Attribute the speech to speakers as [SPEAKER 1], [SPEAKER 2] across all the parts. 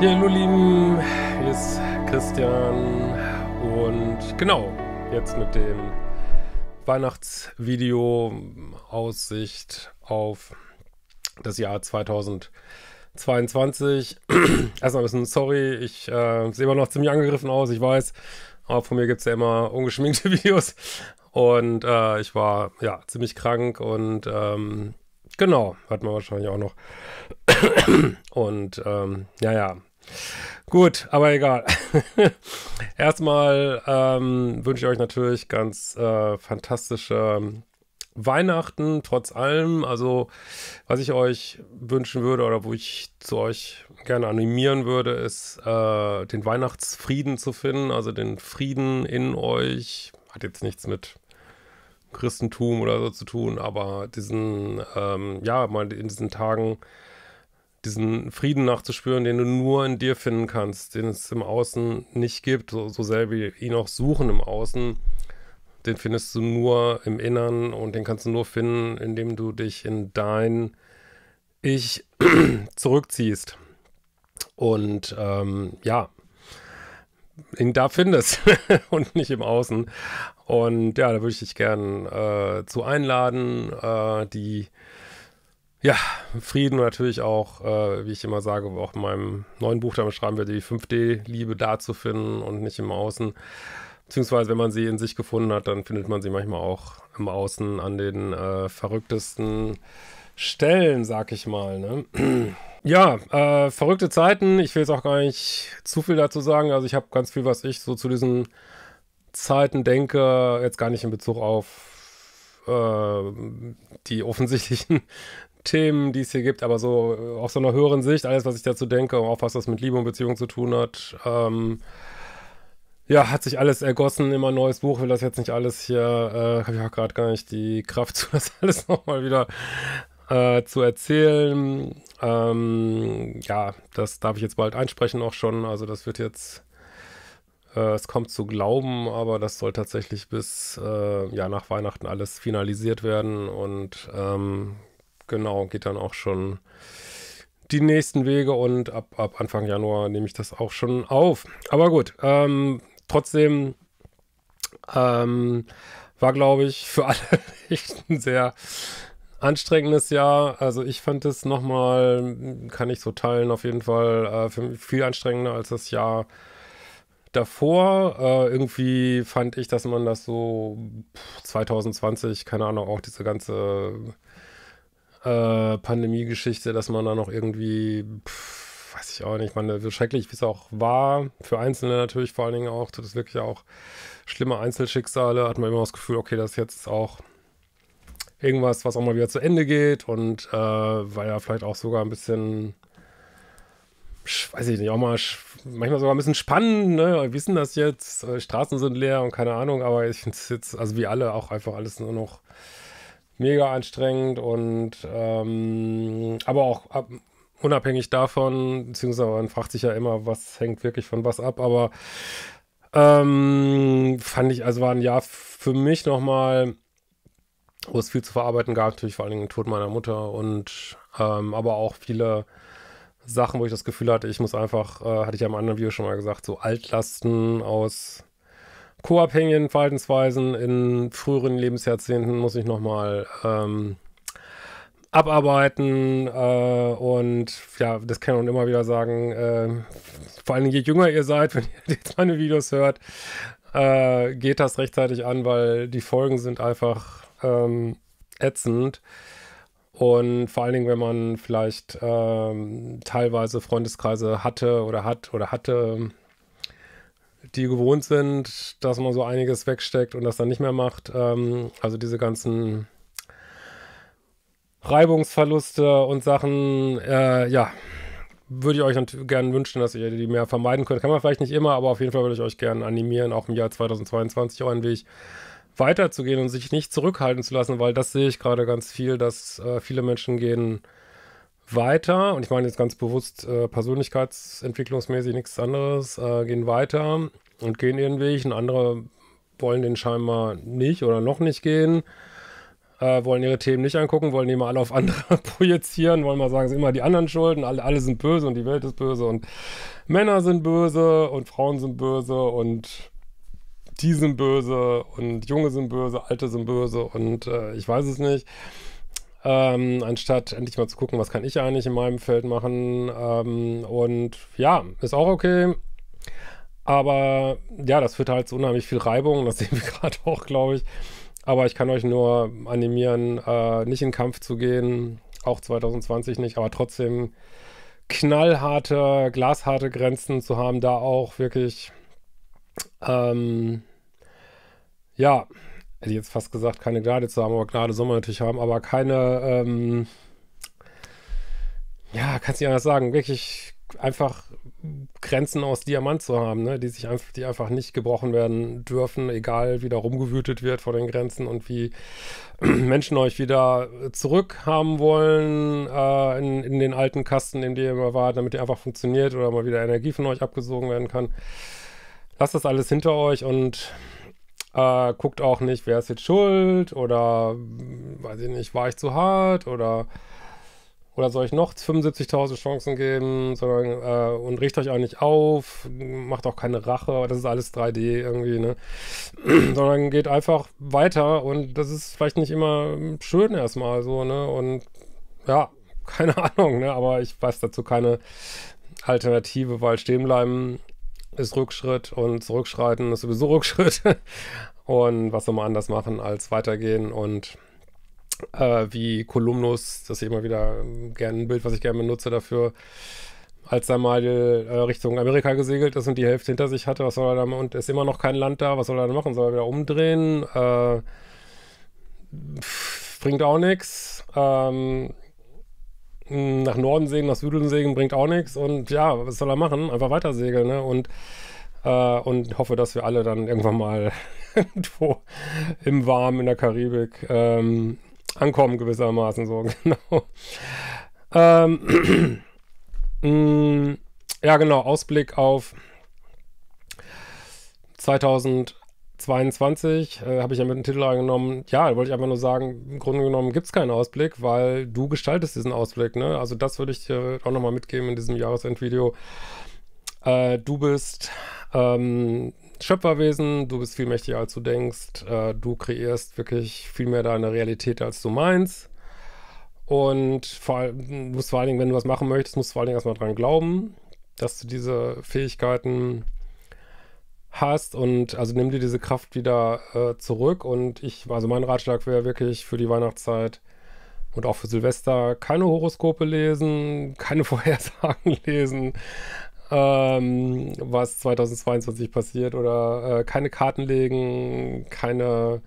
[SPEAKER 1] Ja, hallo Lieben, hier ist Christian und genau, jetzt mit dem Weihnachtsvideo Aussicht auf das Jahr 2022. Erstmal ein bisschen sorry, ich äh, sehe immer noch ziemlich angegriffen aus, ich weiß, aber von mir gibt es ja immer ungeschminkte Videos und äh, ich war ja ziemlich krank und ähm, Genau, hat man wahrscheinlich auch noch. Und ähm, ja, ja, Gut, aber egal. Erstmal ähm, wünsche ich euch natürlich ganz äh, fantastische Weihnachten, trotz allem. Also, was ich euch wünschen würde oder wo ich zu euch gerne animieren würde, ist, äh, den Weihnachtsfrieden zu finden. Also den Frieden in euch. Hat jetzt nichts mit Christentum oder so zu tun, aber diesen, ähm, ja, mal in diesen Tagen diesen Frieden nachzuspüren, den du nur in dir finden kannst, den es im Außen nicht gibt, so, so sehr wir ihn auch suchen im Außen, den findest du nur im Innern und den kannst du nur finden, indem du dich in dein Ich zurückziehst und ähm, ja, ihn da findest und nicht im Außen. Und ja, da würde ich dich gerne äh, zu einladen, äh, die ja, Frieden natürlich auch, äh, wie ich immer sage, auch in meinem neuen Buch damit schreiben wir die 5D-Liebe da zu finden und nicht im Außen. Beziehungsweise, wenn man sie in sich gefunden hat, dann findet man sie manchmal auch im Außen an den äh, verrücktesten Stellen, sag ich mal. Ne? Ja, äh, verrückte Zeiten. Ich will jetzt auch gar nicht zu viel dazu sagen. Also ich habe ganz viel, was ich so zu diesen Zeiten denke, jetzt gar nicht in Bezug auf äh, die offensichtlichen Themen, die es hier gibt, aber so äh, auf so einer höheren Sicht, alles, was ich dazu denke, auch was das mit Liebe und Beziehung zu tun hat. Ähm, ja, hat sich alles ergossen, immer ein neues Buch, will das jetzt nicht alles hier, äh, habe ich auch gerade gar nicht die Kraft zu, das alles nochmal wieder äh, zu erzählen. Ähm, ja, das darf ich jetzt bald einsprechen auch schon, also das wird jetzt, äh, es kommt zu glauben, aber das soll tatsächlich bis, äh, ja, nach Weihnachten alles finalisiert werden und, ähm, genau, geht dann auch schon die nächsten Wege und ab, ab Anfang Januar nehme ich das auch schon auf. Aber gut, ähm, trotzdem ähm, war, glaube ich, für alle echt ein sehr anstrengendes Jahr. Also ich fand es nochmal, kann ich so teilen, auf jeden Fall äh, für mich viel anstrengender als das Jahr davor. Äh, irgendwie fand ich, dass man das so 2020, keine Ahnung, auch diese ganze äh, Pandemie-Geschichte, dass man da noch irgendwie, pff, weiß ich auch nicht, man, so schrecklich wie es auch war, für Einzelne natürlich vor allen Dingen auch, das ist wirklich auch schlimme Einzelschicksale, hat man immer das Gefühl, okay, das ist jetzt auch irgendwas, was auch mal wieder zu Ende geht und äh, weil ja vielleicht auch sogar ein bisschen weiß ich nicht, auch mal manchmal sogar ein bisschen spannend, ne? Wir wissen das jetzt, äh, Straßen sind leer und keine Ahnung, aber ich finde es jetzt, also wie alle, auch einfach alles nur noch mega anstrengend und ähm, aber auch ab, unabhängig davon, beziehungsweise man fragt sich ja immer, was hängt wirklich von was ab, aber ähm, fand ich, also war ein Jahr für mich nochmal, wo es viel zu verarbeiten gab, natürlich vor allen Dingen den Tod meiner Mutter und ähm, aber auch viele Sachen, wo ich das Gefühl hatte, ich muss einfach, äh, hatte ich ja im anderen Video schon mal gesagt, so Altlasten aus co-abhängigen Verhaltensweisen in früheren Lebensjahrzehnten muss ich nochmal ähm, abarbeiten äh, und ja, das kann man immer wieder sagen, äh, vor allem je jünger ihr seid, wenn ihr jetzt meine Videos hört, äh, geht das rechtzeitig an, weil die Folgen sind einfach ähm, ätzend. Und vor allen Dingen, wenn man vielleicht ähm, teilweise Freundeskreise hatte oder hat oder hatte, die gewohnt sind, dass man so einiges wegsteckt und das dann nicht mehr macht. Ähm, also diese ganzen Reibungsverluste und Sachen, äh, ja, würde ich euch natürlich gerne wünschen, dass ihr die mehr vermeiden könnt. Kann man vielleicht nicht immer, aber auf jeden Fall würde ich euch gerne animieren, auch im Jahr 2022 euren Weg weiterzugehen und sich nicht zurückhalten zu lassen, weil das sehe ich gerade ganz viel, dass äh, viele Menschen gehen weiter, und ich meine jetzt ganz bewusst äh, persönlichkeitsentwicklungsmäßig nichts anderes, äh, gehen weiter und gehen ihren Weg und andere wollen den scheinbar nicht oder noch nicht gehen, äh, wollen ihre Themen nicht angucken, wollen die mal alle auf andere projizieren, wollen mal sagen, sie sind immer die anderen schulden, alle, alle sind böse und die Welt ist böse und Männer sind böse und Frauen sind böse und die sind böse und Junge sind böse, Alte sind böse und äh, ich weiß es nicht. Ähm, anstatt endlich mal zu gucken, was kann ich eigentlich in meinem Feld machen. Ähm, und ja, ist auch okay. Aber ja, das führt halt zu unheimlich viel Reibung. Das sehen wir gerade auch, glaube ich. Aber ich kann euch nur animieren, äh, nicht in Kampf zu gehen. Auch 2020 nicht. Aber trotzdem knallharte, glasharte Grenzen zu haben, da auch wirklich, ähm, ja, hätte ich jetzt fast gesagt, keine Gnade zu haben, aber Gnade soll man natürlich haben, aber keine, ähm, ja, kannst du nicht anders sagen, wirklich einfach Grenzen aus Diamant zu haben, ne? die sich einfach, die einfach nicht gebrochen werden dürfen, egal wie da rumgewütet wird vor den Grenzen und wie Menschen euch wieder zurück haben wollen äh, in, in, den alten Kasten, in dem ihr immer wart, damit ihr einfach funktioniert oder mal wieder Energie von euch abgesogen werden kann. Lasst das alles hinter euch und äh, guckt auch nicht, wer ist jetzt schuld oder weiß ich nicht, war ich zu hart oder oder soll ich noch 75.000 Chancen geben? Sondern, äh, und richtet euch auch nicht auf, macht auch keine Rache, das ist alles 3D irgendwie, ne? sondern geht einfach weiter und das ist vielleicht nicht immer schön erstmal so, ne? Und ja, keine Ahnung, ne? Aber ich weiß dazu keine Alternative, weil stehen bleiben ist Rückschritt und zurückschreiten ist sowieso Rückschritt. und was soll man anders machen als weitergehen und äh, wie Kolumnus, das ist immer wieder ähm, gerne ein Bild, was ich gerne benutze dafür, als er mal äh, Richtung Amerika gesegelt ist und die Hälfte hinter sich hatte, was soll er da und ist immer noch kein Land da, was soll er da machen? Soll er wieder umdrehen? Äh, bringt auch nichts. Ähm, nach Norden segeln, nach Süden segeln bringt auch nichts. Und ja, was soll er machen? Einfach weiter segeln, ne? Und, äh, und hoffe, dass wir alle dann irgendwann mal irgendwo im Warmen in der Karibik ähm, ankommen gewissermaßen so, genau. Ähm, mm, ja, genau, Ausblick auf 2022 äh, habe ich ja mit dem Titel angenommen. Ja, wollte ich einfach nur sagen, im Grunde genommen gibt es keinen Ausblick, weil du gestaltest diesen Ausblick. Ne? Also das würde ich dir auch nochmal mitgeben in diesem Jahresendvideo. Äh, du bist ähm, Schöpferwesen, du bist viel mächtiger, als du denkst, äh, du kreierst wirklich viel mehr deine Realität, als du meinst. Und vor allem, musst vor allen Dingen, wenn du was machen möchtest, musst du vor allen Dingen erstmal dran glauben, dass du diese Fähigkeiten hast und also nimm dir diese Kraft wieder äh, zurück. Und ich, also mein Ratschlag wäre wirklich für die Weihnachtszeit und auch für Silvester keine Horoskope lesen, keine Vorhersagen lesen, ähm, was 2022 passiert oder äh, keine Karten legen, keine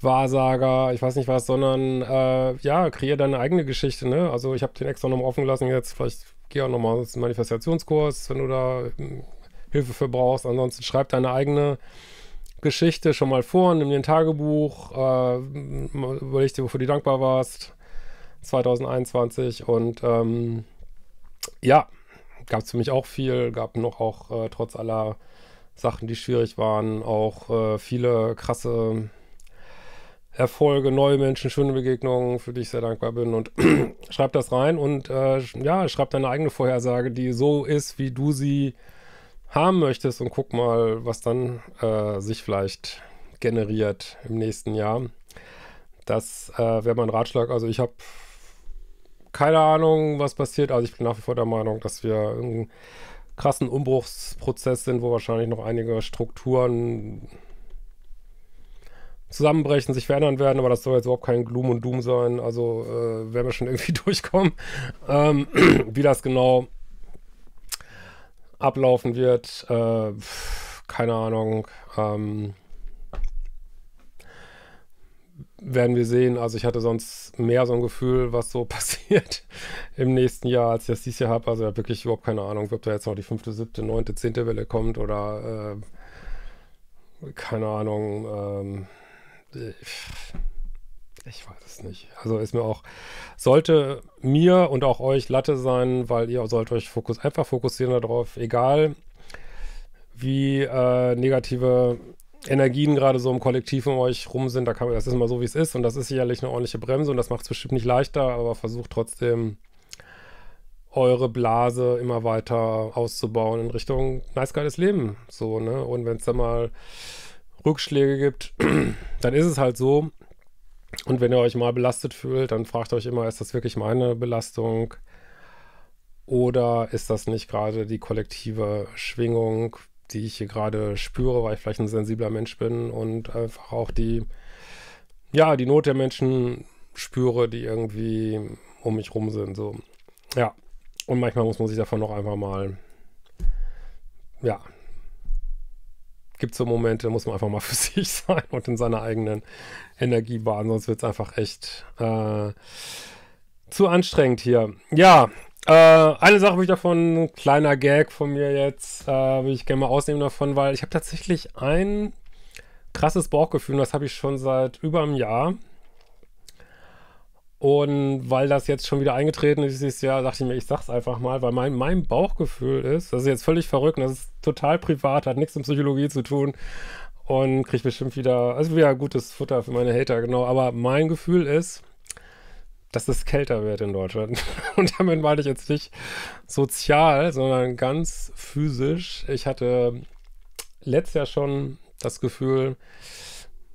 [SPEAKER 1] Wahrsager, ich weiß nicht was, sondern äh, ja, kreier deine eigene Geschichte. Ne? Also ich habe den extra nochmal offen gelassen jetzt, vielleicht geh auch nochmal ins Manifestationskurs, wenn du da hm, Hilfe für brauchst. Ansonsten schreib deine eigene Geschichte schon mal vor, nimm dir ein Tagebuch, äh, überleg dir, wofür du dankbar warst 2021 und ähm, ja, gab es für mich auch viel, gab noch auch äh, trotz aller Sachen, die schwierig waren, auch äh, viele krasse Erfolge, neue Menschen, schöne Begegnungen, für die ich sehr dankbar bin. Und schreib das rein und äh, ja, schreib deine eigene Vorhersage, die so ist, wie du sie haben möchtest und guck mal, was dann äh, sich vielleicht generiert im nächsten Jahr. Das äh, wäre mein Ratschlag. Also ich habe keine Ahnung, was passiert. Also ich bin nach wie vor der Meinung, dass wir einen krassen Umbruchsprozess sind, wo wahrscheinlich noch einige Strukturen zusammenbrechen, sich verändern werden, aber das soll jetzt überhaupt kein Gloom und Doom sein. Also äh, werden wir schon irgendwie durchkommen. Ähm, wie das genau ablaufen wird, äh, keine Ahnung. Ähm, werden wir sehen. Also ich hatte sonst mehr so ein Gefühl, was so passiert im nächsten Jahr, als ich das dieses Jahr habe. Also ich habe wirklich überhaupt keine Ahnung, ob da jetzt noch die fünfte, siebte, neunte, zehnte Welle kommt oder äh, keine Ahnung. Ähm, ich weiß es nicht. Also ist mir auch, sollte mir und auch euch Latte sein, weil ihr sollt euch fokus, einfach fokussieren darauf, egal wie äh, negative Energien gerade so im Kollektiv um euch rum sind, da kann man, das ist immer so, wie es ist. Und das ist sicherlich eine ordentliche Bremse und das macht es bestimmt nicht leichter, aber versucht trotzdem eure Blase immer weiter auszubauen in Richtung nice geiles Leben. So, ne? Und wenn es da mal Rückschläge gibt, dann ist es halt so. Und wenn ihr euch mal belastet fühlt, dann fragt euch immer, ist das wirklich meine Belastung? Oder ist das nicht gerade die kollektive Schwingung, die ich hier gerade spüre, weil ich vielleicht ein sensibler Mensch bin und einfach auch die, ja, die Not der Menschen spüre, die irgendwie um mich rum sind. So. Ja. Und manchmal muss man sich davon noch einfach mal, ja, gibt so Momente, muss man einfach mal für sich sein und in seiner eigenen Energie baden, sonst wird es einfach echt äh, zu anstrengend hier. Ja, äh, eine Sache möchte ich davon, ein kleiner Gag von mir jetzt, äh, würde ich gerne mal ausnehmen davon, weil ich habe tatsächlich ein krasses Bauchgefühl, und das habe ich schon seit über einem Jahr. Und weil das jetzt schon wieder eingetreten ist dieses Jahr, dachte ich mir, ich sag's einfach mal, weil mein, mein Bauchgefühl ist, das ist jetzt völlig verrückt und das ist total privat, hat nichts mit Psychologie zu tun und kriege bestimmt wieder, also wieder gutes Futter für meine Hater, genau. Aber mein Gefühl ist, dass es kälter wird in Deutschland. Und damit meine ich jetzt nicht sozial, sondern ganz physisch. Ich hatte letztes Jahr schon das Gefühl,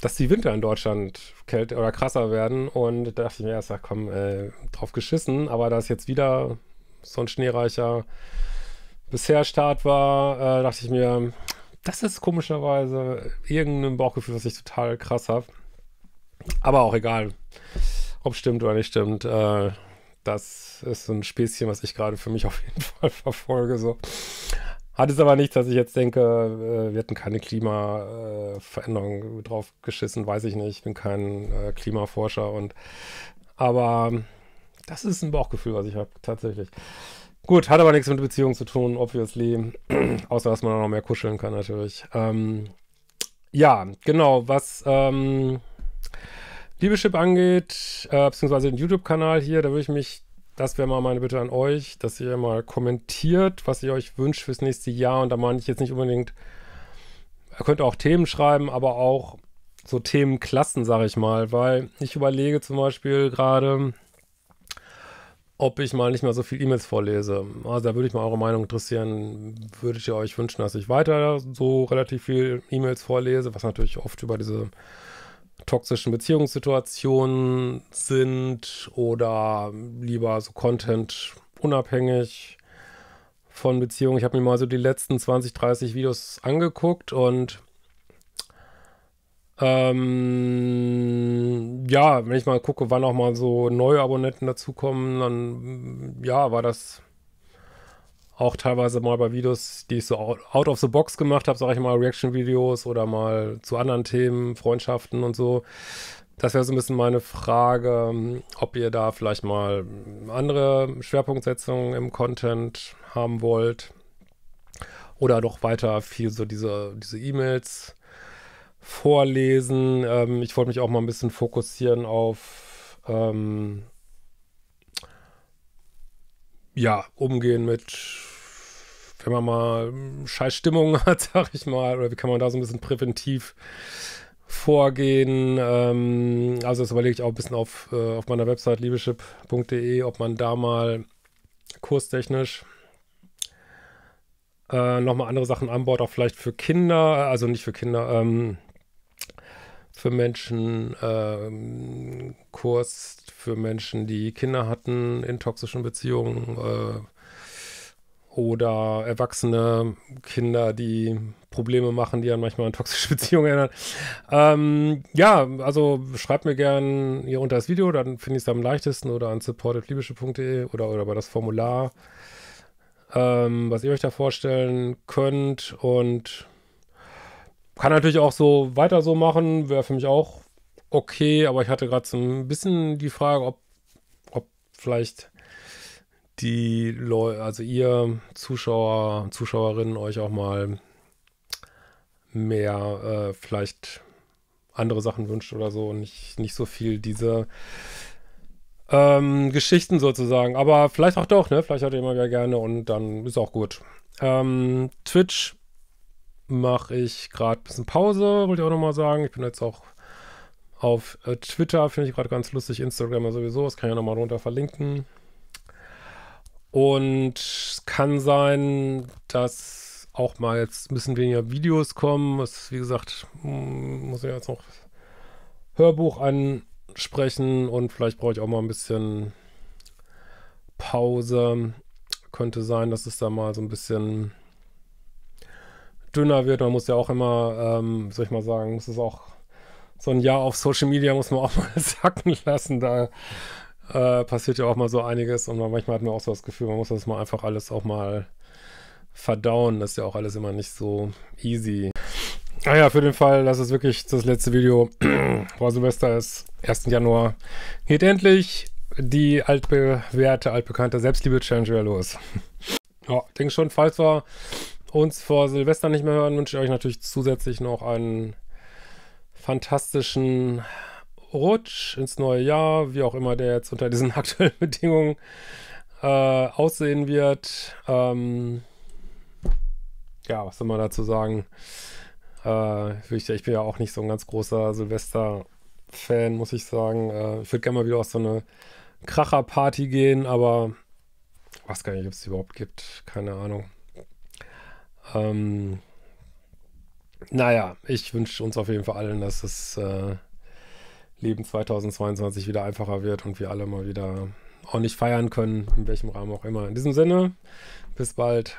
[SPEAKER 1] dass die Winter in Deutschland kälter oder krasser werden. Und da dachte ich mir erst, ach komm, äh, drauf geschissen. Aber da ist jetzt wieder so ein schneereicher bisher Start war, äh, dachte ich mir, das ist komischerweise irgendein Bauchgefühl, was ich total krass habe. Aber auch egal ob stimmt oder nicht stimmt. Äh, das ist so ein Späßchen, was ich gerade für mich auf jeden Fall verfolge. So. Hat es aber nicht, dass ich jetzt denke, äh, wir hätten keine Klimaveränderung äh, drauf geschissen, weiß ich nicht. Ich bin kein äh, Klimaforscher und aber das ist ein Bauchgefühl, was ich habe, tatsächlich. Gut, hat aber nichts mit Beziehung zu tun, obviously. Außer dass man noch mehr kuscheln kann natürlich. Ähm, ja, genau, was ähm, Liebeship angeht, äh, beziehungsweise den YouTube-Kanal hier, da würde ich mich, das wäre mal meine Bitte an euch, dass ihr mal kommentiert, was ihr euch wünscht fürs nächste Jahr. Und da meine ich jetzt nicht unbedingt, ihr könnt auch Themen schreiben, aber auch so Themenklassen, sage ich mal, weil ich überlege zum Beispiel gerade, ob ich mal nicht mehr so viel E-Mails vorlese. Also da würde ich mal eure Meinung interessieren. Würdet ihr euch wünschen, dass ich weiter so relativ viel E-Mails vorlese, was natürlich oft über diese toxischen Beziehungssituationen sind oder lieber so Content unabhängig von Beziehungen. Ich habe mir mal so die letzten 20, 30 Videos angeguckt und ähm, ja, wenn ich mal gucke, wann auch mal so neue Abonnenten dazukommen, dann ja, war das auch teilweise mal bei Videos, die ich so out of the box gemacht habe, sage ich mal, Reaction-Videos oder mal zu anderen Themen, Freundschaften und so. Das wäre so ein bisschen meine Frage, ob ihr da vielleicht mal andere Schwerpunktsetzungen im Content haben wollt. Oder doch weiter viel so diese E-Mails e vorlesen. Ähm, ich wollte mich auch mal ein bisschen fokussieren auf ähm, ja, umgehen mit wenn man mal hm, scheiß Stimmung hat, sag ich mal, oder wie kann man da so ein bisschen präventiv vorgehen? Ähm, also das überlege ich auch ein bisschen auf, äh, auf meiner Website liebeschip.de, ob man da mal kurstechnisch äh, nochmal andere Sachen anbaut, auch vielleicht für Kinder, also nicht für Kinder, ähm, für Menschen, ähm, Kurs für Menschen, die Kinder hatten in toxischen Beziehungen, äh, oder erwachsene Kinder, die Probleme machen, die dann manchmal an toxische Beziehungen erinnern. Ähm, ja, also schreibt mir gern hier unter das Video, dann finde ich es am leichtesten oder an supportetlibische.de oder, oder über das Formular, ähm, was ihr euch da vorstellen könnt und kann natürlich auch so weiter so machen, wäre für mich auch okay, aber ich hatte gerade so ein bisschen die Frage, ob, ob vielleicht die Leute, also ihr Zuschauer, Zuschauerinnen euch auch mal mehr äh, vielleicht andere Sachen wünscht oder so und nicht, nicht so viel diese ähm, Geschichten sozusagen. Aber vielleicht auch doch, ne? Vielleicht hat ihr immer wieder gerne und dann ist auch gut. Ähm, Twitch mache ich gerade ein bisschen Pause, wollte ich auch nochmal sagen. Ich bin jetzt auch auf äh, Twitter, finde ich gerade ganz lustig. Instagram sowieso, das kann ich ja nochmal runter verlinken. Und es kann sein, dass auch mal jetzt ein bisschen weniger Videos kommen. Es, wie gesagt, hm, muss ich jetzt noch Hörbuch ansprechen und vielleicht brauche ich auch mal ein bisschen Pause. Könnte sein, dass es da mal so ein bisschen dünner wird. Man muss ja auch immer, ähm, soll ich mal sagen, muss es auch so ein Jahr auf Social Media muss man auch mal sacken lassen. Da äh, passiert ja auch mal so einiges und manchmal hat man auch so das Gefühl, man muss das mal einfach alles auch mal verdauen. Das ist ja auch alles immer nicht so easy. Naja, ah für den Fall, das ist wirklich das letzte Video vor Silvester ist, 1. Januar, geht endlich die altbewährte, altbekannte Selbstliebe-Challenge wieder los. ja, denke schon, falls wir uns vor Silvester nicht mehr hören, wünsche ich euch natürlich zusätzlich noch einen fantastischen Rutsch ins neue Jahr, wie auch immer der jetzt unter diesen aktuellen Bedingungen äh, aussehen wird. Ähm, ja, was soll man dazu sagen? Äh, ich, bin ja auch nicht so ein ganz großer Silvester-Fan, muss ich sagen. Äh, ich würde gerne mal wieder auf so eine Kracher-Party gehen, aber was gar nicht, ob es überhaupt gibt. Keine Ahnung. Ähm, naja, ich wünsche uns auf jeden Fall allen, dass es äh, Leben 2022 wieder einfacher wird und wir alle mal wieder ordentlich feiern können, in welchem Rahmen auch immer. In diesem Sinne, bis bald.